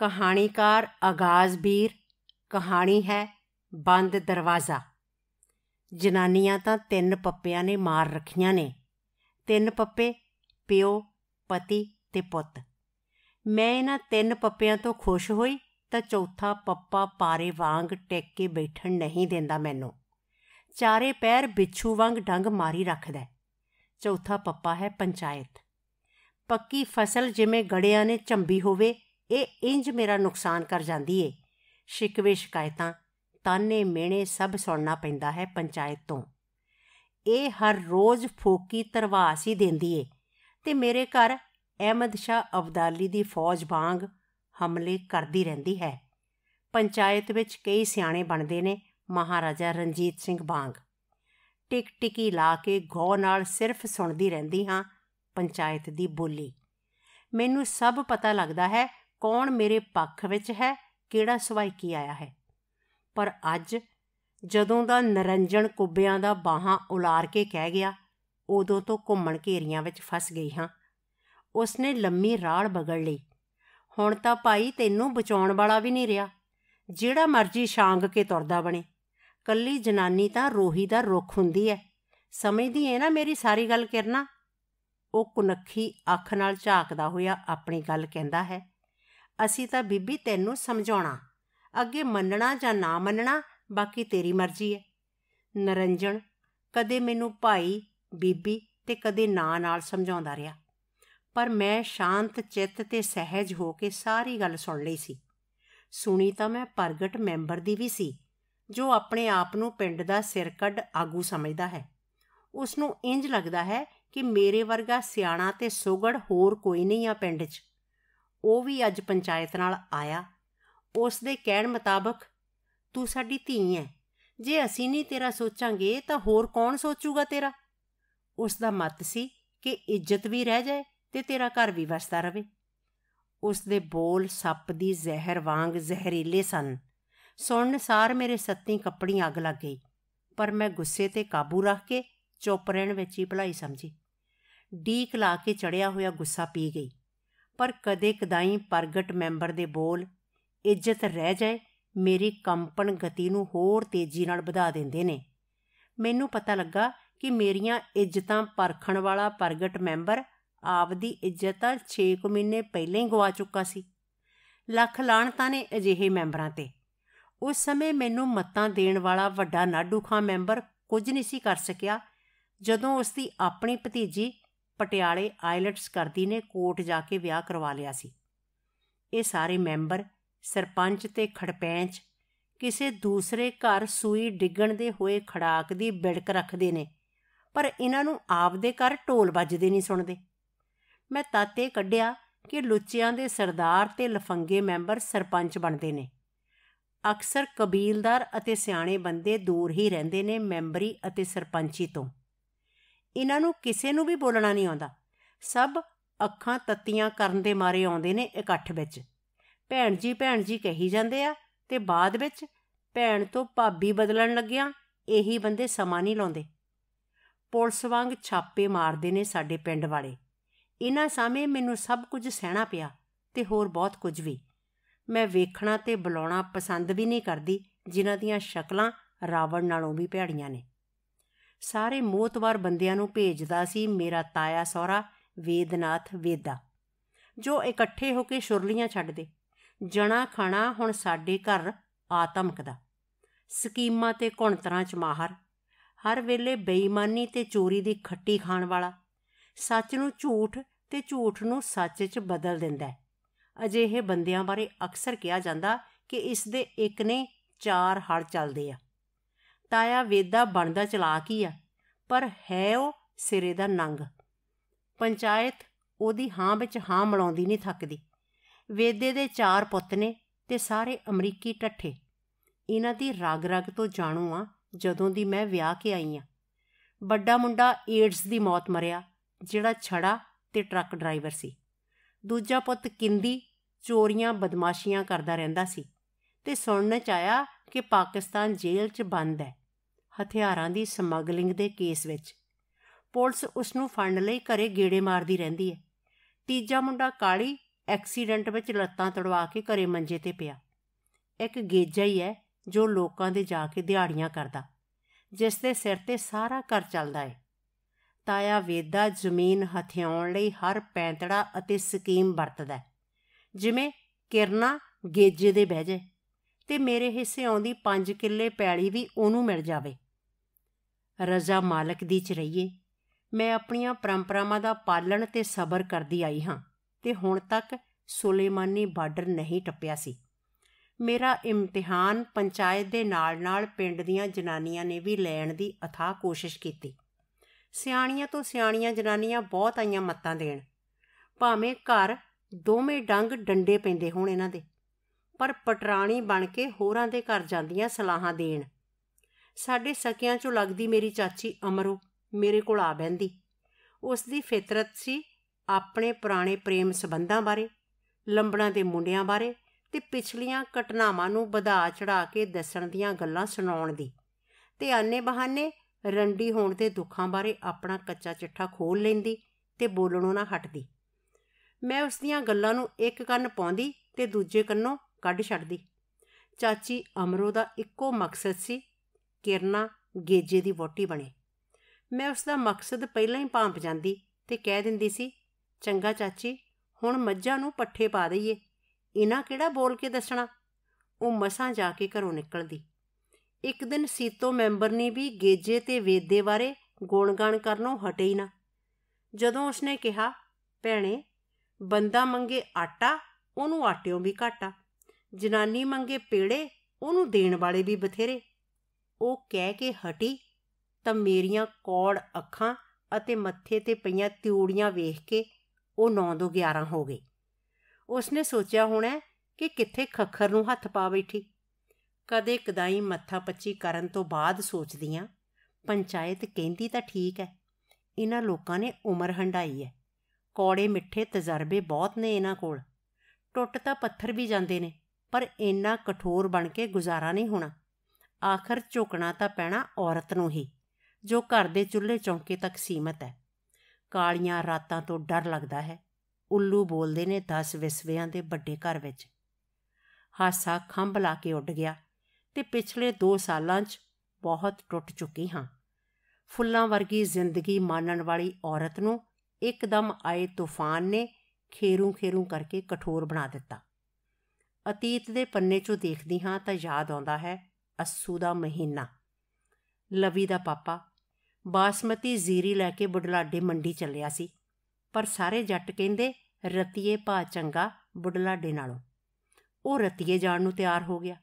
ਕਹਾਣੀਕਾਰ ਆਗਾਜ਼ਬੀਰ ਕਹਾਣੀ ਹੈ ਬੰਦ ਦਰਵਾਜ਼ਾ ਜਨਾਨੀਆਂ ਤਾਂ ਤਿੰਨ ਪੱਪਿਆਂ ਨੇ ਮਾਰ ਰੱਖੀਆਂ ਨੇ ਤਿੰਨ ਪੱਪੇ ਪਿਓ ਪਤੀ ਤੇ ਪੁੱਤ ਮੈਂ ਇਹਨਾਂ ਤਿੰਨ ਪੱਪਿਆਂ ਤੋਂ ਖੁਸ਼ ਹੋਈ ਤਾਂ ਚੌਥਾ ਪੱਪਾ ਪਾਰੇ ਵਾਂਗ ਟਿਕ ਕੇ ਬੈਠਣ ਨਹੀਂ ਦਿੰਦਾ ਮੈਨੂੰ ਚਾਰੇ ਪੈਰ ਬਿੱਛੂ ਵਾਂਗ ਡੰਗ ਮਾਰੀ ਰੱਖਦਾ ਚੌਥਾ ਪੱਪਾ ਹੈ ਪੰਚਾਇਤ ਪੱਕੀ ਫਸਲ ਜਿਵੇਂ ਗੜਿਆਂ ਨੇ ਝੰਬੀ ਹੋਵੇ ਇਹ ਇੰਜ ਮੇਰਾ ਨੁਕਸਾਨ ਕਰ ਜਾਂਦੀ ਏ ਸ਼ਿਕਵੇ ਸ਼ਿਕਾਇਤਾਂ ਤਾਨੇ ਮੇਣੇ ਸਭ ਸੁਣਨਾ ਪੈਂਦਾ ਹੈ ਪੰਚਾਇਤ ਤੋਂ ਇਹ ਹਰ ਰੋਜ਼ ਫੋਕੀ ਤਰਵਾਸ ਹੀ ਦਿੰਦੀ ਏ ਤੇ ਮੇਰੇ ਘਰ ਅਹਿਮਦ ਸ਼ਾ ਅਬਦਾਲੀ ਦੀ ਫੌਜ ਵਾਂਗ ਹਮਲੇ ਕਰਦੀ ਰਹਿੰਦੀ ਹੈ ਪੰਚਾਇਤ ਵਿੱਚ ਕਈ ਸਿਆਣੇ ਬਣਦੇ ਨੇ ਮਹਾਰਾਜਾ ਰਣਜੀਤ ਸਿੰਘ ਵਾਂਗ ਟਿਕ ਟਿਕੀ ਲਾ ਕੇ ਗੋ ਨਾਲ ਸਿਰਫ ਸੁਣਦੀ ਰਹਿੰਦੀ ਹਾਂ ਪੰਚਾਇਤ ਦੀ ਬੋਲੀ ਮੈਨੂੰ ਸਭ ਪਤਾ ਲੱਗਦਾ ਹੈ ਕੌਣ ਮੇਰੇ ਪੱਖ ਵਿੱਚ ਹੈ ਕਿਹੜਾ ਕੀ ਆਇਆ ਹੈ ਪਰ ਅੱਜ ਜਦੋਂ ਦਾ ਨਰੰਜਣ ਕੁੱਬਿਆਂ ਦਾ ਬਾਹਾਂ ਉਲਾਰ ਕੇ ਕਹਿ ਗਿਆ ਉਦੋਂ ਤੋਂ ਘੁੰਮਣ ਘੇਰੀਆਂ ਵਿੱਚ ਫਸ ਗਈ ਹਾਂ ਉਸਨੇ ਲੰਮੀ ਰਾੜ ਬਗੜ ਲਈ ਹੁਣ ਤਾਂ ਭਾਈ ਤੈਨੂੰ ਬਚਾਉਣ ਵਾਲਾ ਵੀ ਨਹੀਂ ਰਿਹਾ ਜਿਹੜਾ ਮਰਜੀ ਛਾਂਗ ਕੇ ਤੁਰਦਾ ਬਣੇ ਕੱਲੀ ਜਨਾਨੀ ਤਾਂ ਰੋਹੀ ਦਾ ਰੁੱਖ ਹੁੰਦੀ ਐ ਸਮਝਦੀ ਐ ਨਾ ਮੇਰੀ ਸਾਰੀ ਗੱਲ ਕਰਨਾ ਉਹ ਕੁਨੱਖੀ ਅੱਖ ਨਾਲ ਝਾਕਦਾ ਹੋਇਆ ਆਪਣੀ ਗੱਲ ਕਹਿੰਦਾ ਹੈ ਅਸੀਂ ਤਾਂ ਬੀਬੀ ਤੈਨੂੰ ਸਮਝਾਉਣਾ ਅੱਗੇ ਮੰਨਣਾ ਜਾਂ ਨਾ ਮੰਨਣਾ ਬਾਕੀ ਤੇਰੀ ਮਰਜ਼ੀ ਹੈ ਨਰੰਜਣ ਕਦੇ ਮੈਨੂੰ ਭਾਈ ਬੀਬੀ ਤੇ ਕਦੇ ਨਾਂ ਨਾਲ ਸਮਝਾਉਂਦਾ ਰਿਹਾ ਪਰ ਮੈਂ ਸ਼ਾਂਤ ਚਿੱਤ ਤੇ ਸਹਿਜ ਹੋ ਕੇ ਸਾਰੀ ਗੱਲ ਸੁਣ ਲਈ ਸੀ ਸੁਣੀ ਤਾਂ ਮੈਂ ਪ੍ਰਗਟ ਮੈਂਬਰ ਦੀ ਵੀ ਸੀ ਜੋ ਆਪਣੇ ਆਪ ਨੂੰ ਪਿੰਡ ਦਾ ਸਿਰਕੱਢ ਆਗੂ ਸਮਝਦਾ ਹੈ ਉਸ ਨੂੰ ਇੰਜ ਲੱਗਦਾ ਹੈ ਕਿ ਮੇਰੇ ਵਰਗਾ ਸਿਆਣਾ ਤੇ ਸੋਗੜ ਹੋਰ ਕੋਈ ਨਹੀਂ ਆ ਪਿੰਡ 'ਚ ਉਹ ਵੀ ਅੱਜ ਪੰਚਾਇਤ ਨਾਲ ਆਇਆ ਉਸ ਦੇ ਕਹਿਣ ਮੁਤਾਬਕ ਤੂੰ ਸਾਡੀ ਧੀ ਹੈ ਜੇ ਅਸੀਂ ਨਹੀਂ ਤੇਰਾ ਸੋਚਾਂਗੇ ਤਾਂ ਹੋਰ ਕੌਣ ਸੋਚੂਗਾ ਤੇਰਾ ਉਸ ਦਾ ਮਤ ਸੀ ਕਿ ਇੱਜ਼ਤ ਵੀ ਰਹਿ ਜਾਏ ਤੇ ਤੇਰਾ ਘਰ ਵੀ ਵਸਦਾ ਰਹੇ ਉਸ ਦੇ ਬੋਲ ਸੱਪ ਦੀ ਜ਼ਹਿਰ ਵਾਂਗ ਜ਼ਹਿਰੀਲੇ ਸਨ ਸੁਣਨ ਸਾਰ ਮੇਰੇ ਸੱਤੀ ਕੱਪੜੀ ਅੱਗ ਲੱਗ ਗਈ ਪਰ ਮੈਂ ਗੁੱਸੇ ਤੇ ਕਾਬੂ ਰੱਖ ਕੇ ਚੁੱਪ ਰਹਿਣ ਵਿੱਚ ਹੀ ਭਲਾਈ ਸਮਝੀ ਡੀਕ ਲਾ ਕੇ ਚੜਿਆ ਹੋਇਆ ਗੁੱਸਾ ਪੀ ਗਈ ਪਰ ਕਦੇ ਕਦਾਈ ਪ੍ਰਗਟ ਮੈਂਬਰ ਦੇ ਬੋਲ ਇੱਜ਼ਤ ਰਹਿ ਜਾਏ ਮੇਰੀ ਕੰਪਨ ਗਤੀ ਨੂੰ ਹੋਰ ਤੇਜ਼ੀ ਨਾਲ ਵਧਾ ਦਿੰਦੇ ਨੇ ਮੈਨੂੰ ਪਤਾ ਲੱਗਾ ਕਿ ਮੇਰੀਆਂ ਇੱਜ਼ਤਾਂ ਪਰਖਣ ਵਾਲਾ ਪ੍ਰਗਟ ਮੈਂਬਰ ਆਪਦੀ ਇੱਜ਼ਤ 6 ਕੁ ਮਹੀਨੇ ਪਹਿਲਾਂ ਹੀ ਗਵਾ ਚੁੱਕਾ ਸੀ ਲੱਖ ਲਾਣਤਾਂ ਨੇ ਅਜਿਹੇ ਮੈਂਬਰਾਂ ਤੇ ਉਸ ਸਮੇਂ ਮੈਨੂੰ ਮਤਾਂ ਦੇਣ ਵਾਲਾ ਵੱਡਾ ਨਾਡੂ ਖਾਂ ਮੈਂਬਰ ਕੁਝ ਨਹੀਂ ਸੀ ਕਰ ਸਕਿਆ ਜਦੋਂ ਉਸ ਦੀ ਆਪਣੀ ਭਤੀਜੀ ਪਟਿਆਲੇ ਆਇਲਟਸ ਕਰਦੀ ਨੇ ਕੋਟ ਜਾ ਕੇ ਵਿਆਹ ਕਰਵਾ ਲਿਆ ਸੀ ਇਹ ਸਾਰੇ ਮੈਂਬਰ ਸਰਪੰਚ ਤੇ ਖੜਪੈਂਚ ਕਿਸੇ ਦੂਸਰੇ ਘਰ ਸੂਈ ਡਿੱਗਣ ਦੇ ਹੋਏ ਖੜਾਕ ਦੀ ਬਿੜਕ ਰੱਖਦੇ ਨੇ ਪਰ ਇਹਨਾਂ ਨੂੰ ਆਪਦੇ ਘਰ ਢੋਲ ਵੱਜਦੇ ਨਹੀਂ ਸੁਣਦੇ ਮੈਂ ਤਾਤੇ ਕੱਢਿਆ ਕਿ ਲੁੱਚਿਆਂ ਦੇ ਸਰਦਾਰ ਤੇ ਲਫੰਗੇ ਮੈਂਬਰ ਸਰਪੰਚ ਬਣਦੇ ਨੇ ਅਕਸਰ ਕਬੀਲਦਾਰ ਅਤੇ ਸਿਆਣੇ ਬੰਦੇ ਦੂਰ ਹੀ ਰਹਿੰਦੇ ਨੇ ਮੈਂਬਰੀ ਅਤੇ ਸਰਪੰਚੀ ਤੋਂ ਇਹਨਾਂ ਨੂੰ ਕਿਸੇ ਨੂੰ ਵੀ ਬੋਲਣਾ ਨਹੀਂ ਆਉਂਦਾ ਸਭ ਅੱਖਾਂ ਤੱਤੀਆਂ ਕਰਨ ਦੇ ਮਾਰੇ ਆਉਂਦੇ ਨੇ ਇਕੱਠ ਵਿੱਚ ਭੈਣ ਜੀ ਭੈਣ ਜੀ ਕਹੀ ਜਾਂਦੇ ਆ ਤੇ ਬਾਅਦ ਵਿੱਚ ਭੈਣ ਤੋਂ ਭਾਬੀ ਬਦਲਣ ਲੱਗਿਆ ਇਹੀ ਬੰਦੇ ਸਮਾਂ ਨਹੀਂ ਲਾਉਂਦੇ ਪੁਲਿਸ ਵਾਂਗ ਛਾਪੇ ਮਾਰਦੇ ਨੇ ਸਾਡੇ ਪਿੰਡ ਵਾਲੇ ਇਹਨਾਂ ਸਾਹਮਣੇ ਮੈਨੂੰ ਸਭ ਕੁਝ ਸਹਿਣਾ ਪਿਆ ਤੇ ਹੋਰ ਬਹੁਤ ਕੁਝ ਵੀ ਮੈਂ ਵੇਖਣਾ ਤੇ ਬੁਲਾਉਣਾ ਪਸੰਦ ਵੀ ਨਹੀਂ ਕਰਦੀ ਜਿਨ੍ਹਾਂ ਦੀਆਂ ਸ਼ਕਲਾਂ ਰਾਵਣ ਨਾਲੋਂ ਵੀ ਭੈੜੀਆਂ ਨੇ ਸਾਰੇ ਮੋਤਵਾਰ ਬੰਦਿਆਂ ਨੂੰ ਭੇਜਦਾ ਸੀ ਮੇਰਾ ਤਾਇਆ ਸੋਹਰਾ ਵੇਦਨਾਥ ਵੇਦਾ ਜੋ ਇਕੱਠੇ ਹੋ ਕੇ ਸ਼ੁਰਲੀਆਂ ਛੱਡਦੇ ਜਣਾ ਖਾਣਾ ਹੁਣ ਸਾਡੇ ਘਰ ਆਤਮਕਦਾ ਸਕੀਮਾਂ ਤੇ ਘੁਣਤਰਾਂ ਚ ਮਾਹਰ ਹਰ ਵੇਲੇ ਬੇਈਮਾਨੀ ਤੇ ਚੋਰੀ ਦੀ ਖੱਟੀ ਖਾਣ ਵਾਲਾ ਸੱਚ ਨੂੰ ਝੂਠ ਤੇ ਝੂਠ ਨੂੰ ਸੱਚ 'ਚ ਬਦਲ ਦਿੰਦਾ ਅਜਿਹੇ ਬੰਦਿਆਂ ਬਾਰੇ ਅਕਸਰ ਕਿਹਾ ਜਾਂਦਾ ਕਿ ਇਸ ਦੇ ਇੱਕ ਨੇ ਚਾਰ ਹੜ ਚੱਲਦੇ ਆ ਤਾਇਆ ਆ ਵੇਦਾ ਬਣਦਾ ਚਲਾਕ ਹੀ ਆ ਪਰ ਹੈ ਉਹ ਸਿਰੇ ਦਾ ਨੰਗ ਪੰਚਾਇਤ ਉਹਦੀ ਹਾਂ ਵਿੱਚ ਹਾਂ ਮਲਾਉਂਦੀ ਨਹੀਂ ਥੱਕਦੀ ਵੇਦੇ ਦੇ ਚਾਰ ਪੁੱਤ ਨੇ ਤੇ ਸਾਰੇ ਅਮਰੀਕੀ ਟੱਠੇ ਇਹਨਾਂ ਦੀ ਰਗ ਰਗ ਤੋਂ ਜਾਣੂ ਆ ਜਦੋਂ ਦੀ ਮੈਂ ਵਿਆਹ ਕੇ ਆਈ ਆ ਵੱਡਾ ਮੁੰਡਾ ਏਡਸ ਦੀ ਮੌਤ ਮਰਿਆ ਜਿਹੜਾ ਛੜਾ ਤੇ ਟਰੱਕ ਡਰਾਈਵਰ ਸੀ ਦੂਜਾ ਪੁੱਤ ਕਿੰਦੀ ਚੋਰੀਆਂ ਬਦਮਾਸ਼ੀਆਂ ਕਰਦਾ ਰਹਿੰਦਾ ਸੀ ਤੇ ਸੁਣਨ ਚ ਆਇਆ ਕਿ ਪਾਕਿਸਤਾਨ ਜੇਲ੍ਹ 'ਚ ਬੰਦ ਹੈ ਹਥਿਆਰਾਂ ਦੀ ਸਮਗਲਿੰਗ ਦੇ ਕੇਸ ਵਿੱਚ ਪੁਲਿਸ ਉਸ ਨੂੰ ਫੜਨ ਲਈ ਘਰੇ ਗੇੜੇ ਮਾਰਦੀ ਰਹਿੰਦੀ ਹੈ ਤੀਜਾ ਮੁੰਡਾ ਕਾਲੀ ਐਕਸੀਡੈਂਟ ਵਿੱਚ ਲੱਤਾਂ ਤੜਵਾ ਕੇ ਘਰੇ ਮੰਜੇ ਤੇ ਪਿਆ ਇੱਕ ਗੇਜਾ ਹੀ ਹੈ ਜੋ ਲੋਕਾਂ ਦੇ ਜਾ ਕੇ ਦਿਹਾੜੀਆਂ ਕਰਦਾ ਜਿਸ ਦੇ ਸਿਰ ਤੇ ਸਾਰਾ ਘਰ ਚੱਲਦਾ ਹੈ ਤਾਇਆ ਵੇਦਾ ਜ਼ਮੀਨ ਹਥਿਆਉਣ ਲਈ ਹਰ ਪੈਂਤੜਾ ਅਤੇ ਸਕੀਮ ਵਰਤਦਾ ਜਿਵੇਂ ਕਿਰਨਾ ਗੇਜੇ ਦੇ ਬਹਿ ਜਾਏ ਤੇ ਮੇਰੇ ਹਿੱਸੇ ਆਉਂਦੀ 5 ਕਿੱਲੇ ਪੈਲੀ ਵੀ ਉਹਨੂੰ ਮਿਲ ਜਾਵੇ ਰਜ਼ਾ ਮਾਲਕ ਦੀ ਚ ਰਹੀਏ ਮੈਂ ਆਪਣੀਆਂ ਪਰੰਪਰਾਵਾਂ ਦਾ ਪਾਲਣ ਤੇ ਸਬਰ ਕਰਦੀ ਆਈ ਹਾਂ ਤੇ ਹੁਣ ਤੱਕ ਸੁਲੇਮਾਨੀ ਬਾਰਡਰ ਨਹੀਂ ਟੱਪਿਆ ਸੀ ਮੇਰਾ ਇਮਤਿਹਾਨ ਪੰਚਾਇਤ ਦੇ ਨਾਲ-ਨਾਲ ਪਿੰਡ ਦੀਆਂ ਜਨਾਨੀਆਂ ਨੇ ਵੀ ਲੈਣ ਦੀ ਅਥਾਹ ਕੋਸ਼ਿਸ਼ ਕੀਤੀ ਸਿਆਣੀਆਂ ਤੋਂ ਸਿਆਣੀਆਂ ਜਨਾਨੀਆਂ ਬਹੁਤ ਆਈਆਂ ਮੱਤਾਂ ਦੇਣ ਭਾਵੇਂ ਘਰ ਦੋਵੇਂ ਡੰਗ ਡੰਡੇ ਪੈਂਦੇ ਹੋਣ ਇਹਨਾਂ ਦੇ ਪਰ ਪਟਰਾਣੀ ਬਣ ਕੇ ਹੋਰਾਂ ਦੇ ਘਰ ਜਾਂਦੀਆਂ ਸਲਾਹਾਂ ਦੇਣ ਸਾਡੇ ਸਕਿਆਂ ਚੋਂ ਲੱਗਦੀ ਮੇਰੀ ਚਾਚੀ ਅਮਰੋ ਮੇਰੇ ਕੋਲ ਆ ਬੈੰਦੀ ਉਸ ਦੀ ਫਿਤਰਤ ਸੀ ਆਪਣੇ ਪੁਰਾਣੇ ਪ੍ਰੇਮ ਸਬੰਧਾਂ ਬਾਰੇ ਲੰਬੜਾਂ ਦੇ ਮੁੰਡਿਆਂ ਬਾਰੇ ਤੇ ਪਿਛਲੀਆਂ ਘਟਨਾਵਾਂ ਨੂੰ ਵਧਾ ਚੜਾ ਕੇ ਦੱਸਣ ਦੀਆਂ ਗੱਲਾਂ ਸੁਣਾਉਣ ਦੀ ਤੇ ਆਨੇ ਬਹਾਨੇ ਰੰਡੀ ਹੋਣ ਦੇ ਦੁੱਖਾਂ ਬਾਰੇ ਆਪਣਾ ਕੱਚਾ ਚਿੱਠਾ ਖੋਲ ਲੈਂਦੀ ਤੇ ਬੋਲਣੋਂ ਨਾ ਹਟਦੀ ਮੈਂ ਉਸ ਦੀਆਂ ਗੱਲਾਂ ਨੂੰ ਇੱਕ ਕੰਨ ਪਾਉਂਦੀ ਤੇ ਦੂਜੇ ਕੰਨੋਂ ਕੱਢ ਛੱਡਦੀ ਚਾਚੀ ਅਮਰੋ ਦਾ ਇੱਕੋ ਮਕਸਦ ਸੀ ਕਿਰਨਾ ਗੇਜੇ ਦੀ ਵੋਟੀ ਬਣੇ ਮੈਂ ਉਸ ਦਾ ਮਕਸਦ ਪਹਿਲਾਂ ਹੀ ਪਾਂਪ ਜਾਂਦੀ ਤੇ ਕਹਿ ਦਿੰਦੀ ਸੀ ਚੰਗਾ ਚਾਚੀ ਹੁਣ ਮੱਝਾਂ ਨੂੰ ਪੱਠੇ ਪਾ ਦਈਏ ਇਹਨਾਂ ਕਿਹੜਾ ਬੋਲ ਕੇ ਦੱਸਣਾ ਉਹ ਮਸਾਂ ਜਾ ਕੇ ਘਰੋਂ ਨਿਕਲਦੀ ਇੱਕ ਦਿਨ ਸੀਤੋ ਮੈਂਬਰ ਨੇ ਵੀ ਗੇਜੇ ਤੇ ਵੇਦੇ ਬਾਰੇ ਗੋਣਗਾਣ ਕਰਨੋਂ ਹਟੇ ਹੀ ਨਾ ਜਦੋਂ ਉਸਨੇ ਕਿਹਾ ਭੈਣੇ ਬੰਦਾ ਮੰਗੇ ਆਟਾ ਉਹਨੂੰ ਆਟਿਓਂ ਵੀ ਘਾਟਾ ਜਨਾਨੀ ਮੰਗੇ ਪੇੜੇ ਉਹਨੂੰ ਦੇਣ ਵਾਲੇ ਵੀ ਬਥੇਰੇ ਉਹ ਕਹਿ ਕੇ ਹਟੀ ਤਾਂ ਮੇਰੀਆਂ ਕੌੜ ਅੱਖਾਂ ਅਤੇ ਮੱਥੇ ਤੇ ਪਈਆਂ ਤਿਉੜੀਆਂ ਵੇਖ ਕੇ ਉਹ 9 ਤੋਂ 11 ਹੋ ਗਈ ਉਸਨੇ ਸੋਚਿਆ ਹੋਣਾ ਕਿ ਕਿੱਥੇ ਖੱਖਰ ਨੂੰ ਹੱਥ ਪਾ ਬੈਠੀ ਕਦੇ ਕਦਾਈ ਮੱਥਾ ਪੱਚੀ ਕਰਨ ਤੋਂ ਬਾਅਦ ਸੋਚਦੀਆਂ ਪੰਚਾਇਤ ਕਹਿੰਦੀ ਤਾਂ ਠੀਕ ਹੈ ਇਹਨਾਂ ਲੋਕਾਂ ਨੇ ਉਮਰ ਹੰਡਾਈ ਹੈ ਕੌੜੇ ਮਿੱਠੇ ਤਜਰਬੇ ਬਹੁਤ ਨੇ ਇਹਨਾਂ ਕੋਲ ਟੁੱਟ ਤਾਂ ਪੱਥਰ ਵੀ ਜਾਂਦੇ ਨੇ ਪਰ ਇੰਨਾ ਕਠੋਰ ਬਣ ਕੇ ਗੁਜ਼ਾਰਾ ਨਹੀਂ ਹੋਣਾ ਆਖਰ ਝੁਕਣਾ ਤਾਂ ਪੈਣਾ ਔਰਤ ਨੂੰ ਹੀ ਜੋ ਘਰ ਦੇ ਚੁੱਲ੍ਹੇ ਚੌਂਕੇ ਤੱਕ ਸੀਮਤ ਹੈ ਕਾਲੀਆਂ ਰਾਤਾਂ ਤੋਂ ਡਰ ਲੱਗਦਾ ਹੈ ਉੱਲੂ ਬੋਲਦੇ ਨੇ 10 ਵਿਸਵਿਆਂ ਦੇ ਵੱਡੇ ਘਰ ਵਿੱਚ ਹਾਸਾ ਖੰਭ ਲਾ ਕੇ ਉੱਡ ਗਿਆ ਤੇ ਪਿਛਲੇ 2 ਸਾਲਾਂ 'ਚ ਬਹੁਤ ਟੁੱਟ ਚੁੱਕੀ ਹਾਂ ਫੁੱਲਾਂ ਵਰਗੀ ਜ਼ਿੰਦਗੀ ਮਾਨਣ ਵਾਲੀ ਔਰਤ ਨੂੰ ਇੱਕਦਮ ਆਏ ਤੂਫਾਨ ਨੇ ਖੇਰੂ ਖੇਰੂ ਕਰਕੇ ਕਠੋਰ ਬਣਾ ਦਿੱਤਾ ਅਤੀਤ ਦੇ ਪੰਨੇ 'ਚੋਂ ਦੇਖਦੀ ਹਾਂ ਤਾਂ ਯਾਦ ਆਉਂਦਾ ਹੈ ਅੱਸੂ ਦਾ ਮਹੀਨਾ ਲਵੀ ਦਾ ਪਾਪਾ ਬਾਸਮਤੀ ਜ਼ੀਰੀ ਲੈ ਕੇ ਬੁਢਲਾਡੇ ਮੰਡੀ ਚੱਲਿਆ ਸੀ ਪਰ ਸਾਰੇ ਜੱਟ ਕਹਿੰਦੇ ਰਤੀਏ ਭਾ ਚੰਗਾ ਬੁਢਲਾਡੇ ਨਾਲੋਂ ਉਹ ਰਤੀਏ ਜਾਣ ਨੂੰ ਤਿਆਰ ਹੋ ਗਿਆ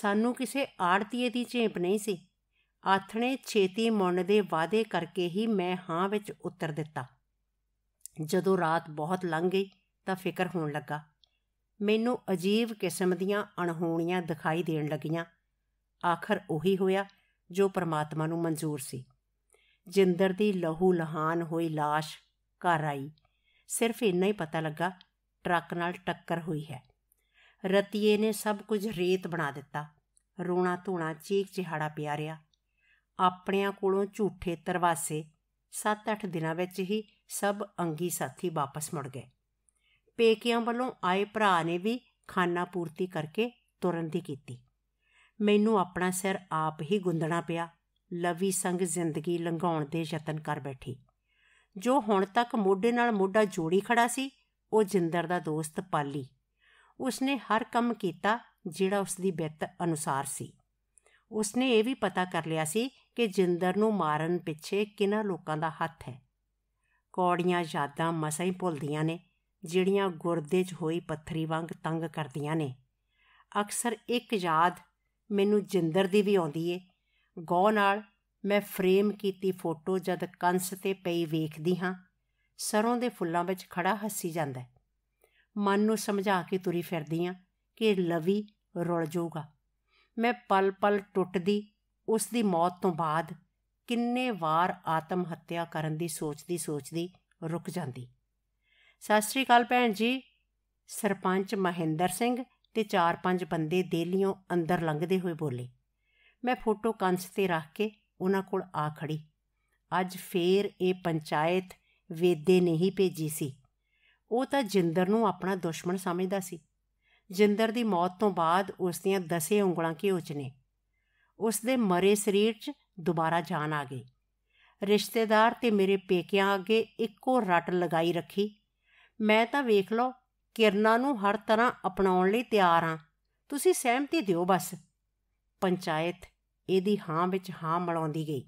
ਸਾਨੂੰ ਕਿਸੇ ਆੜਤੀਏ ਦੀ ਝੇਪ ਨਹੀਂ ਸੀ ਆਥਣੇ ਛੇਤੀ ਮੁੰਨ ਦੇ ਵਾਅਦੇ ਕਰਕੇ ਹੀ ਮੈਂ ਹਾਂ ਵਿੱਚ ਉਤਰ ਦਿੱਤਾ ਜਦੋਂ ਰਾਤ ਬਹੁਤ ਲੰਘ ਗਈ ਤਾਂ ਫਿਕਰ ਹੋਣ ਲੱਗਾ ਮੈਨੂੰ ਅਜੀਬ ਕਿਸਮ ਦੀਆਂ ਅਣਹੋਣੀਆਂ ਦਿਖਾਈ ਦੇਣ ਲੱਗੀਆਂ ਆਖਰ ਉਹੀ ਹੋਇਆ ਜੋ ਪ੍ਰਮਾਤਮਾ ਨੂੰ ਮਨਜ਼ੂਰ ਸੀ ਜਿੰਦਰ ਦੀ ਲਹੂ ਲਹਾਨ ਹੋਈ লাশ ਘਰ ਆਈ ਸਿਰਫ ਇੰਨਾ ਹੀ ਪਤਾ ਲੱਗਾ ਟਰੱਕ ਨਾਲ ਟੱਕਰ ਹੋਈ ਹੈ ਰਤੀਏ ਨੇ ਸਭ ਕੁਝ ਰੇਤ ਬਣਾ ਦਿੱਤਾ ਰੋਣਾ ਧੋਣਾ ਚੀਕ ਚਿਹਾੜਾ ਪਿਆ ਰਿਆ ਆਪਣਿਆਂ ਕੋਲੋਂ ਝੂਠੇ ਤਰਵਾਸੇ 7-8 ਦਿਨਾਂ ਵਿੱਚ ਹੀ ਸਭ ਅੰਗੀ ਸਾਥੀ ਵਾਪਸ ਮੁੜ ਗਏ ਪੇਕਿਆਂ ਵੱਲੋਂ ਆਏ ਭਰਾ ਨੇ ਵੀ ਖਾਣਾ ਪੂਰਤੀ ਕਰਕੇ ਤੁਰਨ ਦੀ ਕੀਤੀ ਮੈਨੂੰ ਆਪਣਾ ਸਿਰ ਆਪ ਹੀ ਗੁੰਦਣਾ ਪਿਆ ਲਵੀ ਸੰਗ ਜ਼ਿੰਦਗੀ ਲੰਘਾਉਣ ਦੇ ਯਤਨ ਕਰ ਬੈਠੀ ਜੋ ਹੁਣ ਤੱਕ ਮੋਢੇ ਨਾਲ ਮੋਢਾ ਜੋੜੀ ਖੜਾ ਸੀ ਉਹ ਜਿੰਦਰ ਦਾ ਦੋਸਤ ਪਾਲੀ ਉਸਨੇ ਹਰ ਕੰਮ ਕੀਤਾ ਜਿਹੜਾ ਉਸ ਦੀ ਬਿੱਤ ਅਨੁਸਾਰ ਸੀ ਉਸਨੇ ਇਹ ਵੀ ਪਤਾ ਕਰ ਲਿਆ ਸੀ ਕਿ ਜਿੰਦਰ ਨੂੰ ਮਾਰਨ ਪਿੱਛੇ ਕਿਹਨਾਂ ਲੋਕਾਂ ਦਾ ਹੱਥ ਹੈ ਕੌੜੀਆਂ ਯਾਦਾਂ ਮਸਾਂ ਹੀ ਭੁੱਲਦੀਆਂ ਨੇ ਜਿਹੜੀਆਂ ਗੁਰਦੇ 'ਚ ਹੋਈ ਪੱਥਰੀ ਵਾਂਗ ਤੰਗ ਕਰਦੀਆਂ ਨੇ ਅਕਸਰ ਇੱਕ ਯਾਦ ਮੈਨੂੰ ਜਿੰਦਰ ਦੀ ਵੀ ਆਉਂਦੀ ਏ ਗੋ ਨਾਲ ਮੈਂ ਫਰੇਮ ਕੀਤੀ ਫੋਟੋ ਜਦ ਕੰਸ ਤੇ ਪਈ ਵੇਖਦੀ ਹਾਂ ਸਰੋਂ ਦੇ ਫੁੱਲਾਂ ਵਿੱਚ ਖੜਾ ਹੱਸੀ ਜਾਂਦਾ ਮਨ ਨੂੰ ਸਮਝਾ ਕੇ ਤੁਰੀ ਫਿਰਦੀ ਆ ਕਿ ਲਵੀ ਰੁੜ ਜਾਊਗਾ ਮੈਂ ਪਲ-ਪਲ ਟੁੱਟਦੀ ਉਸ ਦੀ ਮੌਤ ਤੋਂ ਬਾਅਦ ਕਿੰਨੇ ਵਾਰ ਆਤਮ ਹੱਤਿਆ ਕਰਨ ਦੀ ਸੋਚਦੀ ਸੋਚਦੀ ਰੁਕ ਜਾਂਦੀ ਸਤਿ ਸ੍ਰੀ ਅਕਾਲ ਭੈਣ ਜੀ ਸਰਪੰਚ ਮਹਿੰਦਰ ਸਿੰਘ ਤੇ ਚਾਰ ਪੰਜ ਬੰਦੇ ਦੇਲੀਓਂ ਅੰਦਰ ਲੰਘਦੇ ਹੋਏ ਬੋਲੇ ਮੈਂ ਫੋਟੋ ਕੰਸ ਤੇ ਰੱਖ ਕੇ ਉਹਨਾਂ ਕੋਲ ਆ ਖੜੀ ਅੱਜ ਫੇਰ ਇਹ ਪੰਚਾਇਤ ਵੇਦੇ ਨਹੀਂ ਭੇਜੀ ਸੀ ਉਹ ਤਾਂ ਜਿੰਦਰ ਨੂੰ ਆਪਣਾ ਦੁਸ਼ਮਣ ਸਮਝਦਾ ਸੀ ਜਿੰਦਰ ਦੀ ਮੌਤ ਤੋਂ ਬਾਅਦ ਉਸ ਦੀਆਂ ਦਸੇ ਉਂਗਲਾਂ ਘਿਓਚ ਨੇ ਉਸ ਦੇ ਮਰੇ ਸਰੀਰ 'ਚ ਦੁਬਾਰਾ ਜਾਨ ਆ ਗਈ ਰਿਸ਼ਤੇਦਾਰ ਤੇ ਮੇਰੇ ਪੇਕਿਆਂ ਅੱਗੇ ਇੱਕੋ ਰੱਟ ਲਗਾਈ ਰੱਖੀ ਮੈਂ ਤਾਂ ਵੇਖ ਲਓ ਕਿਰਨਾਂ ਨੂੰ ਹਰ ਤਰ੍ਹਾਂ ਅਪਣਾਉਣ ਲਈ ਤਿਆਰ ਹਾਂ ਤੁਸੀਂ ਸਹਿਮਤੀ ਦਿਓ ਬਸ ਪੰਚਾਇਤ ਇਹਦੀ ਹਾਂ ਵਿੱਚ ਹਾਂ ਮਲਾਉਂਦੀ ਗਈ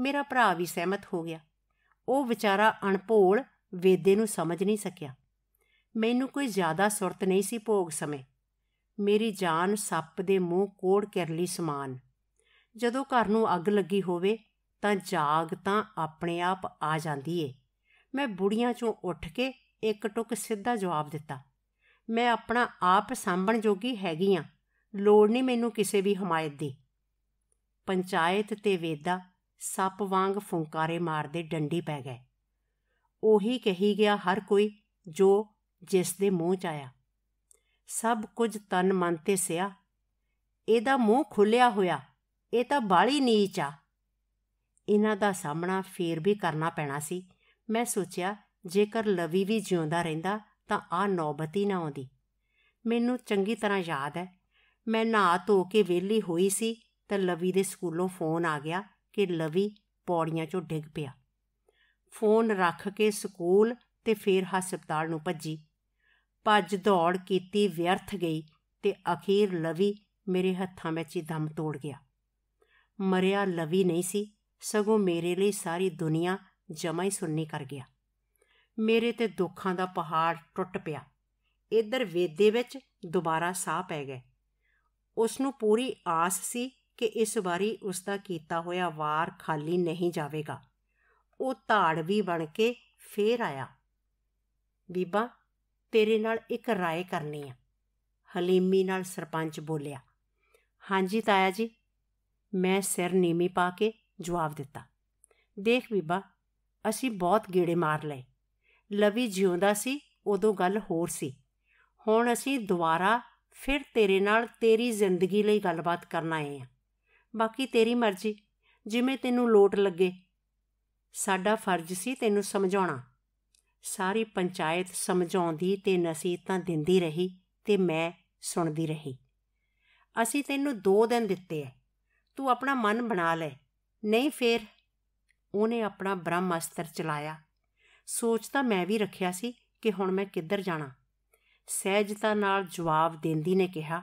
ਮੇਰਾ ਭਰਾ ਵੀ ਸਹਿਮਤ ਹੋ ਗਿਆ ਉਹ ਵਿਚਾਰਾ ਅਣਪੋਲ ਵੇਦੇ ਨੂੰ ਸਮਝ ਨਹੀਂ ਸਕਿਆ ਮੈਨੂੰ ਕੋਈ ਜ਼ਿਆਦਾ ਸੁਰਤ ਨਹੀਂ ਸੀ ਭੋਗ ਸਮੇ ਮੇਰੀ ਜਾਨ ਸੱਪ ਦੇ ਮੂੰਹ ਕੋੜ ਕਿਰਲੀ ਸਮਾਨ ਜਦੋਂ ਘਰ ਨੂੰ ਅੱਗ ਲੱਗੀ ਹੋਵੇ ਤਾਂ ਜਾਗ ਤਾਂ ਆਪਣੇ ਆਪ ਆ ਜਾਂਦੀ ਏ ਮੈਂ ਬੁੜੀਆਂ ਚੋਂ ਉੱਠ ਕੇ ਇੱਕ ਟੁਕ ਸਿੱਧਾ ਜਵਾਬ ਦਿੱਤਾ ਮੈਂ ਆਪਣਾ ਆਪ ਸਾਂਭਣ ਜੋਗੀ ਹੈਗੀ ਆ ਲੋੜ ਨਹੀਂ ਮੈਨੂੰ ਕਿਸੇ ਵੀ ਹਮਾਇਤ ਦੀ ਪੰਚਾਇਤ ਤੇ ਵੇਦਾ ਸੱਪ ਵਾਂਗ ਫੁੰਕਾਰੇ ਮਾਰਦੇ ਡੰਡੀ ਪੈ ਗਏ ਉਹੀ ਕਹੀ ਗਿਆ ਹਰ ਕੋਈ ਜੋ ਜਿਸ ਦੇ ਮੂੰਹ ਚ ਆਇਆ ਸਭ ਕੁਝ ਤਨ ਮਨ ਤੇ ਸਿਆ ਇਹਦਾ ਮੂੰਹ ਖੁੱਲਿਆ ਹੋਇਆ ਇਹ ਤਾਂ ਬਾਲੀ ਨੀਚ ਆ ਇਹਨਾਂ ਦਾ ਸਾਹਮਣਾ ਫੇਰ ਵੀ ਕਰਨਾ ਪੈਣਾ ਸੀ ਮੈਂ ਸੋਚਿਆ ਜੇਕਰ ਲਵੀ ਵੀ ਜਿਉਂਦਾ ਰਹਿੰਦਾ ਤਾਂ ਆ ਨੌਬਤੀ ਨਾ ਆਉਂਦੀ ਮੈਨੂੰ ਚੰਗੀ ਤਰ੍ਹਾਂ ਯਾਦ ਹੈ ਮੈਂ ਨਹਾ ਧੋ ਕੇ ਵਿਹਲੀ ਹੋਈ ਸੀ ਤਾਂ ਲਵੀ ਦੇ ਸਕੂਲੋਂ ਫੋਨ ਆ ਗਿਆ ਕਿ ਲਵੀ ਪੌੜੀਆਂ 'ਚੋਂ ਡਿੱਗ ਪਿਆ ਫੋਨ ਰੱਖ ਕੇ ਸਕੂਲ ਤੇ ਫੇਰ ਹਸਪਤਾਲ ਨੂੰ ਭੱਜੀ ਭੱਜ ਦੌੜ ਕੀਤੀ ਵਿਅਰਥ ਗਈ ਤੇ ਅਖੀਰ ਲਵੀ ਮੇਰੇ ਹੱਥਾਂ ਵਿੱਚ ਹੀ ਦਮ ਤੋੜ ਗਿਆ ਮਰਿਆ ਲਵੀ ਨਹੀਂ ਸੀ ਸਗੋਂ ਮੇਰੇ ਲਈ ਸਾਰੀ ਦੁਨੀਆ ਜਮਾਈ ਹੀ ਸੁਣਨੀ ਕਰ ਗਿਆ ਮੇਰੇ ਤੇ ਦੁੱਖਾਂ ਦਾ ਪਹਾੜ ਟੁੱਟ ਪਿਆ ਇਧਰ ਵੇਦੇ ਵਿੱਚ ਦੁਬਾਰਾ ਸਾਹ ਪੈ ਗਏ ਉਸ ਨੂੰ ਪੂਰੀ ਆਸ ਸੀ ਕਿ ਇਸ ਵਾਰੀ ਉਸ ਦਾ ਕੀਤਾ ਹੋਇਆ ਵਾਰ ਖਾਲੀ ਨਹੀਂ ਜਾਵੇਗਾ ਉਹ ਤਾੜ ਵੀ ਬਣ ਕੇ ਫੇਰ ਆਇਆ ਬੀਬਾ ਤੇਰੇ ਨਾਲ ਇੱਕ ਰਾਏ ਕਰਨੀ ਆ ਹਲੀਮੀ ਨਾਲ ਸਰਪੰਚ ਬੋਲਿਆ ਹਾਂਜੀ ਤਾਇਆ ਜੀ ਮੈਂ ਸਿਰ ਨੀਮੀ ਪਾ ਕੇ ਜਵਾਬ ਦਿੱਤਾ ਦੇਖ ਬੀਬਾ ਅਸੀਂ ਬਹੁਤ ਗੇੜੇ ਮਾਰ ਲਏ ਲਵੀ ਜਿਉਂਦਾ ਸੀ ਉਦੋਂ ਗੱਲ ਹੋਰ ਸੀ ਹੁਣ ਅਸੀਂ ਦੁਬਾਰਾ ਫਿਰ ਤੇਰੇ ਨਾਲ ਤੇਰੀ ਜ਼ਿੰਦਗੀ ਲਈ ਗੱਲਬਾਤ ਕਰਨ ਆਏ ਆ ਬਾਕੀ ਤੇਰੀ ਮਰਜ਼ੀ ਜਿਵੇਂ ਤੈਨੂੰ ਲੋਟ ਲੱਗੇ ਸਾਡਾ ਫਰਜ਼ ਸੀ ਤੈਨੂੰ ਸਮਝਾਉਣਾ ਸਾਰੀ ਪੰਚਾਇਤ ਸਮਝਾਉਂਦੀ ਤੇ ਨਸੀਹਤਾਂ ਦਿੰਦੀ ਰਹੀ ਤੇ ਮੈਂ ਸੁਣਦੀ ਰਹੀ ਅਸੀਂ ਤੈਨੂੰ 2 ਦਿਨ ਦਿੱਤੇ ਐ ਤੂੰ ਆਪਣਾ ਮਨ ਬਣਾ ਲੈ ਨਹੀਂ ਫੇਰ ਉਹਨੇ ਆਪਣਾ ਬ੍ਰਹਮਾਸਤਰ ਚਲਾਇਆ ਸੋਚ ਤਾਂ ਮੈਂ ਵੀ ਰੱਖਿਆ ਸੀ ਕਿ ਹੁਣ ਮੈਂ ਕਿੱਧਰ ਜਾਣਾ ਸਹਿਜਤਾ ਨਾਲ ਜਵਾਬ ਦਿੰਦੀ ਨੇ ਕਿਹਾ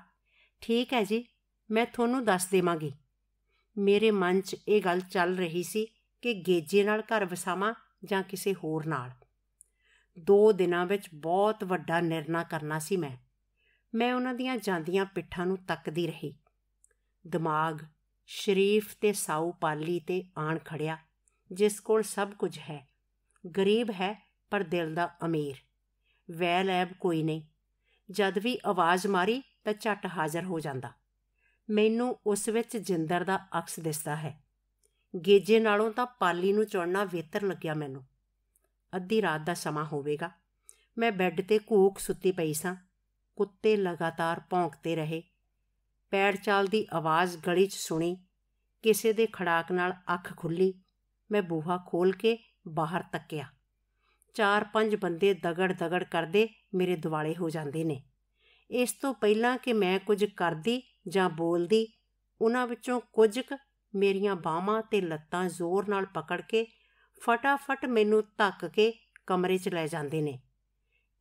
ਠੀਕ ਹੈ ਜੀ ਮੈਂ ਤੁਹਾਨੂੰ ਦੱਸ ਦੇਵਾਂਗੀ ਮੇਰੇ ਮਨ 'ਚ ਇਹ ਗੱਲ ਚੱਲ ਰਹੀ ਸੀ ਕਿ ਗੇਜੇ ਨਾਲ ਘਰ ਵਸਾਵਾਂ ਜਾਂ ਕਿਸੇ ਹੋਰ ਨਾਲ ਦੋ ਦਿਨਾਂ ਵਿੱਚ ਬਹੁਤ ਵੱਡਾ ਨਿਰਣਾ ਕਰਨਾ ਸੀ ਮੈਂ ਮੈਂ ਉਹਨਾਂ ਦੀਆਂ ਜਾਂਦੀਆਂ ਪਿੱਠਾਂ ਨੂੰ ਤੱਕਦੀ ਰਹੀ ਦਿਮਾਗ ਸ਼ਰੀਫ ਤੇ ਸਾਊ ਪਾਲੀ ਤੇ ਆਣ ਖੜਿਆ ਜਿਸ ਕੋਲ ਸਭ ਕੁਝ ਹੈ ਗਰੀਬ ਹੈ ਪਰ ਦਿਲ ਦਾ ਅਮੀਰ ਵੈਲ ਐਬ ਕੋਈ ਨਹੀਂ ਜਦ ਵੀ ਆਵਾਜ਼ ਮਾਰੀ ਤਾਂ ਛੱਟ ਹਾਜ਼ਰ ਹੋ ਜਾਂਦਾ ਮੈਨੂੰ ਉਸ ਵਿੱਚ ਜਿੰਦਰ ਦਾ ਅਕਸ ਦਿਸਦਾ ਹੈ ਗੇਜੇ ਨਾਲੋਂ ਤਾਂ ਪਾਲੀ ਨੂੰ ਚੁਣਨਾ ਬਿਹਤਰ ਲੱਗਿਆ ਮੈਨੂੰ ਅੱਧੀ ਰਾਤ ਦਾ ਸਮਾਂ ਹੋਵੇਗਾ ਮੈਂ ਬੈੱਡ ਤੇ ਕੋਕ ਸੁੱਤੀ ਪਈ ਸਾਂ ਕੁੱਤੇ ਲਗਾਤਾਰ ਭੌਂਕਦੇ ਰਹੇ ਪੈੜ ਚਾਲ ਦੀ ਆਵਾਜ਼ ਗਲੀ 'ਚ ਸੁਣੀ ਕਿਸੇ ਦੇ ਖੜਾਕ ਨਾਲ ਅੱਖ ਖੁੱਲੀ ਮੈਂ ਬੂਹਾ ਖੋਲ ਕੇ ਬਾਹਰ ਤੱਕਿਆ ਚਾਰ ਪੰਜ ਬੰਦੇ ਦਗੜ ਦਗੜ ਕਰਦੇ ਮੇਰੇ ਦਿਵਾਲੇ ਹੋ ਜਾਂਦੇ ਨੇ ਇਸ ਤੋਂ ਪਹਿਲਾਂ ਕਿ ਮੈਂ ਕੁਝ ਕਰਦੀ ਜਾਂ ਬੋਲਦੀ ਉਹਨਾਂ ਵਿੱਚੋਂ ਕੁਝ ਮੇਰੀਆਂ ਬਾਹਾਂ ਤੇ ਲੱਤਾਂ ਜ਼ੋਰ ਨਾਲ ਪਕੜ ਕੇ ਫਟਾਫਟ ਮੈਨੂੰ ਧੱਕ ਕੇ ਕਮਰੇ 'ਚ ਲੈ ਜਾਂਦੇ ਨੇ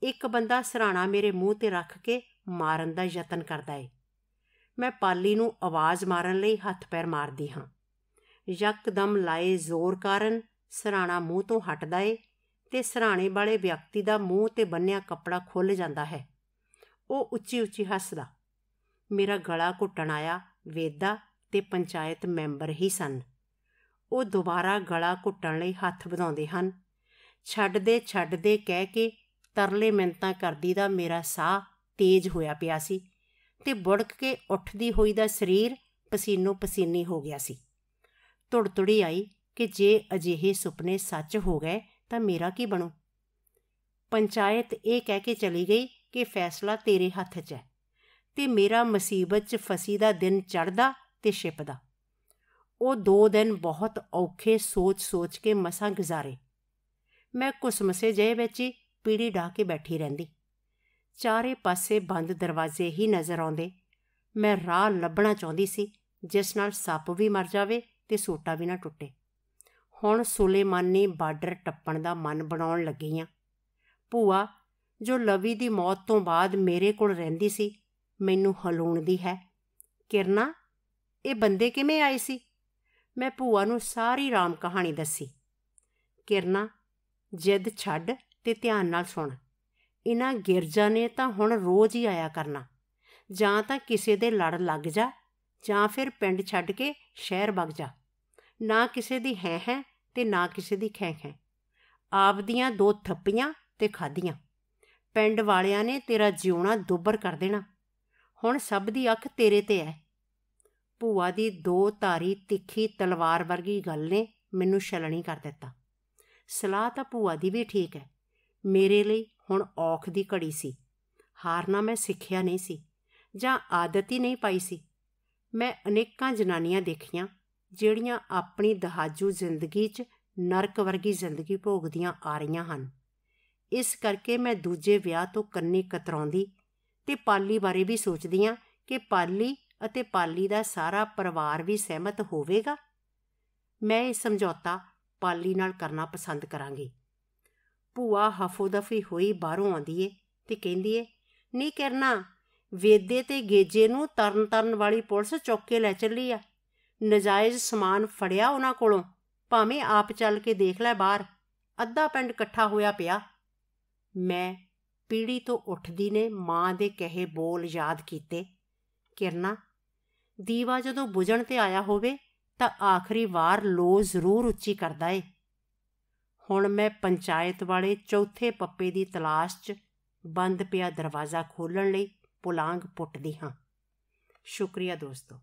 ਇੱਕ ਬੰਦਾ ਸਰਾਣਾ ਮੇਰੇ ਮੂੰਹ ਤੇ ਰੱਖ ਕੇ ਮਾਰਨ ਦਾ ਯਤਨ ਕਰਦਾ ਏ ਮੈਂ ਪਾਲੀ ਨੂੰ ਆਵਾਜ਼ ਮਾਰਨ ਲਈ ਹੱਥ ਪੈਰ ਮਾਰਦੀ ਹਾਂ ਯਕਦਮ ਲਾਏ ਜ਼ੋਰ ਕਾਰਨ ਸਰਾਣਾ ਮੂੰਹ ਤੋਂ ਹਟਦਾ ਏ ਤੇ ਸਰਾਣੇ ਵਾਲੇ ਵਿਅਕਤੀ ਦਾ ਮੂੰਹ ਤੇ ਬੰਨਿਆ ਕੱਪੜਾ ਖੁੱਲ ਜਾਂਦਾ ਹੈ ਉਹ ਉੱਚੀ ਉੱਚੀ ਹੱਸਦਾ ਮੇਰਾ ਗਲਾ ਘੁੱਟਣ ਆਇਆ ਵੇਦਾ ਤੇ ਪੰਚਾਇਤ ਮੈਂਬਰ ਹੀ ਸਨ ਉਹ ਦੁਬਾਰਾ ਗਲਾ ਘੁੱਟਣ ਲਈ ਹੱਥ ਵਧਾਉਂਦੇ ਹਨ ਛੱਡ ਦੇ ਛੱਡ ਦੇ ਕਹਿ ਕੇ ਤਰਲੇ ਮਿੰਤਾਂ ਕਰਦੀ ਦਾ ਮੇਰਾ ਸਾਹ ਤੇਜ਼ ਹੋਇਆ ਪਿਆ ਸੀ ਤੇ ਬੁੜਕ ਕੇ ਉੱਠਦੀ ਹੋਈ ਦਾ ਸਰੀਰ ਪਸੀਨੋ ਪਸੀਨੀ ਹੋ ਗਿਆ ਸੀ ਟੁੜੀ ਆਈ ਕਿ ਜੇ ਅਜਿਹੇ ਸੁਪਨੇ ਸੱਚ ਹੋ ਗਏ ਤਾਂ ਮੇਰਾ ਕੀ ਬਣੂ ਪੰਚਾਇਤ ਇਹ ਕਹਿ ਕੇ ਚਲੀ ਗਈ ਕਿ ਫੈਸਲਾ ਤੇਰੇ ਹੱਥ 'ਚ ਹੈ ਤੇ ਮੇਰਾ ਮੁਸੀਬਤ 'ਚ ਫਸੀ ਦਾ ਦਿਨ ਚੜਦਾ ਤੇ ਛਿਪਦਾ ਉਹ ਦੋ ਦਿਨ ਬਹੁਤ ਔਖੇ ਸੋਚ-ਸੋਚ ਕੇ ਮਸਾਂ ਗੁਜ਼ਾਰੇ ਮੈਂ ਕੁਸਮਸੇ ਜੇ ਵਿੱਚ ਪੀੜੀ ਢਾ ਕੇ ਬੈਠੀ ਰਹਿੰਦੀ ਚਾਰੇ ਪਾਸੇ ਬੰਦ ਦਰਵਾਜ਼ੇ ਹੀ ਨਜ਼ਰ ਆਉਂਦੇ ਮੈਂ ਰਾਹ ਲੱਭਣਾ ਚਾਹੁੰਦੀ ਸੀ ਜਿਸ ਨਾਲ ਸੱਪ ਵੀ ਮਰ ਜਾਵੇ ਤੇ ਸੋਟਾ ਵੀ ਨਾ ਟੁੱਟੇ ਹੁਣ ਸੁਲੇਮਾਨੀ ਬਾਰਡਰ ਟੱਪਣ ਦਾ ਮਨ ਬਣਾਉਣ ਲੱਗੀ ਆ ਭੂਆ ਜੋ ਲਵੀ ਦੀ ਮੌਤ ਤੋਂ ਬਾਅਦ ਮੇਰੇ ਕੋਲ ਰਹਿੰਦੀ ਸੀ ਮੈਨੂੰ ਹਲੂਣਦੀ ਹੈ ਕਿਰਨਾ ਇਹ ਬੰਦੇ ਕਿਵੇਂ ਆਏ ਸੀ ਮੈਂ ਭੂਆ ਨੂੰ ਸਾਰੀ ਰਾਮ ਕਹਾਣੀ ਦੱਸੀ ਕਿਰਨਾ ਜਿੱਦ ਛੱਡ ਤੇ ਧਿਆਨ ਨਾਲ ਸੁਣ ਇਹਨਾਂ ਗਿਰਜਾ ਨੇ ਤਾਂ ਹੁਣ ਰੋਜ਼ ਹੀ ਆਇਆ ਕਰਨਾ ਜਾਂ ਤਾਂ ਕਿਸੇ ਦੇ ਲੜ ਲੱਗ ਜਾ ਜਾਂ ਫਿਰ ਪਿੰਡ ਛੱਡ ਕੇ ਸ਼ਹਿਰ ਵਗ ਜਾ ਨਾ ਕਿਸੇ ਦੀ ਹੈ ਹੈ ਤੇ ਨਾ ਕਿਸੇ ਦੀ ਖੈਂ ਖੈਂ ਆਪ ਦੀਆਂ ਦੋ ਥੱਪੀਆਂ ਤੇ ਖਾਧੀਆਂ ਪਿੰਡ ਵਾਲਿਆਂ ਨੇ ਤੇਰਾ ਜਿਉਣਾ ਦੁੱਬਰ ਕਰ ਦੇਣਾ ਹੁਣ ਸਭ ਦੀ ਅੱਖ ਤੇਰੇ ਤੇ ਐ ਭੂਆ ਦੀ ਦੋ ਧਾਰੀ ਤਿੱਖੀ ਤਲਵਾਰ ਵਰਗੀ ਗੱਲ ਨੇ ਮੈਨੂੰ ਛਲਣੀ ਕਰ ਦਿੱਤਾ ਸਲਾਹ ਤਾਂ ਭੂਆ ਦੀ ਵੀ ਠੀਕ ਐ ਮੇਰੇ ਲਈ ਹੁਣ ਔਖ ਦੀ ਘੜੀ ਸੀ ਹਾਰਨਾ ਮੈਂ ਸਿੱਖਿਆ ਨਹੀਂ ਸੀ ਜਾਂ ਆਦਤ ਹੀ ਨਹੀਂ ਪਾਈ ਸੀ ਮੈਂ ਅਨੇਕਾਂ ਜਨਾਨੀਆਂ ਦੇਖੀਆਂ ਜਿਹੜੀਆਂ ਆਪਣੀ ਦਹਾਜੂ ਜ਼ਿੰਦਗੀ 'ਚ ਨਰਕ ਵਰਗੀ ਜ਼ਿੰਦਗੀ ਭੋਗਦੀਆਂ ਆ ਰਹੀਆਂ ਹਨ ਇਸ ਕਰਕੇ ਮੈਂ ਦੂਜੇ ਵਿਆਹ ਤੋਂ ਕੰਨੀ ਕਤਰਾਉਂਦੀ ਤੇ ਪਾਲੀ ਬਾਰੇ ਵੀ ਸੋਚਦੀ ਆ ਕਿ ਪਾਲੀ ਅਤੇ ਪਾਲੀ ਦਾ ਸਾਰਾ ਪਰਿਵਾਰ ਵੀ ਸਹਿਮਤ ਹੋਵੇਗਾ ਮੈਂ ਇਹ ਸਮਝੌਤਾ ਪਾਲੀ ਨਾਲ ਕਰਨਾ ਪਸੰਦ ਕਰਾਂਗੀ ਭੂਆ ਹਫੋਦਫੀ ਹੋਈ ਬਾਹਰੋਂ ਆਉਂਦੀ ਏ ਤੇ ਕਹਿੰਦੀ ਏ ਨਹੀਂ ਕਰਨਾ ਵੇਦੇ ਤੇ ਗੇਜੇ ਨੂੰ ਤਰਨ ਤਰਨ ਵਾਲੀ ਪੁਲਿਸ ਚੌਕੇ ਲੈ ਚੱਲੀ ਆ ਨਜਾਇਜ਼ ਸਮਾਨ ਫੜਿਆ ਉਹਨਾਂ ਕੋਲੋਂ ਭਾਵੇਂ ਆਪ ਚੱਲ ਕੇ ਦੇਖ ਲੈ ਬਾਹਰ ਅੱਧਾ ਪਿੰਡ ਇਕੱਠਾ ਹੋਇਆ ਪਿਆ ਮੈਂ ਪੀੜੀ ਤੋਂ ਉੱਠਦੀ ਨੇ ਮਾਂ ਦੇ ਕਹੇ ਬੋਲ ਯਾਦ ਕੀਤੇ ਕਿਰਨਾ ਦੀਵਾ ਜਦੋਂ ਬੁਝਣ ਤੇ ਆਇਆ ਹੋਵੇ ਤਾਂ ਆਖਰੀ ਵਾਰ ਲੋ ਜ਼ਰੂਰ ਉੱਚੀ ਕਰਦਾ ਏ ਹੁਣ ਮੈਂ ਪੰਚਾਇਤ ਵਾਲੇ ਚੌਥੇ ਪੱਪੇ ਦੀ ਤਲਾਸ਼ 'ਚ ਬੰਦ ਪਿਆ ਦਰਵਾਜ਼ਾ ਖੋਲਣ ਲਈ ਪੁਲਾਂਗ ਪੁੱਟਦੀ ਹਾਂ ਸ਼ੁਕਰੀਆ ਦੋਸਤੋ